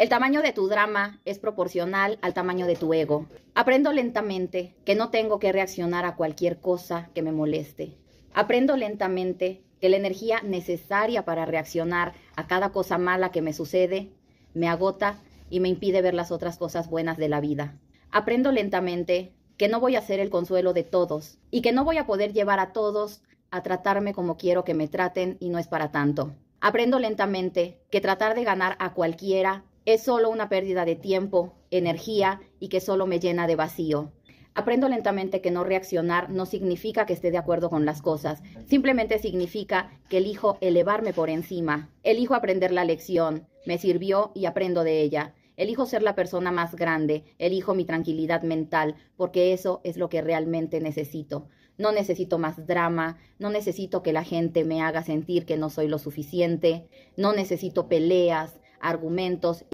El tamaño de tu drama es proporcional al tamaño de tu ego. Aprendo lentamente que no tengo que reaccionar a cualquier cosa que me moleste. Aprendo lentamente que la energía necesaria para reaccionar a cada cosa mala que me sucede me agota y me impide ver las otras cosas buenas de la vida. Aprendo lentamente que no voy a ser el consuelo de todos y que no voy a poder llevar a todos a tratarme como quiero que me traten y no es para tanto. Aprendo lentamente que tratar de ganar a cualquiera es solo una pérdida de tiempo, energía y que solo me llena de vacío. Aprendo lentamente que no reaccionar no significa que esté de acuerdo con las cosas, simplemente significa que elijo elevarme por encima, elijo aprender la lección, me sirvió y aprendo de ella, elijo ser la persona más grande, elijo mi tranquilidad mental, porque eso es lo que realmente necesito. No necesito más drama, no necesito que la gente me haga sentir que no soy lo suficiente, no necesito peleas, argumentos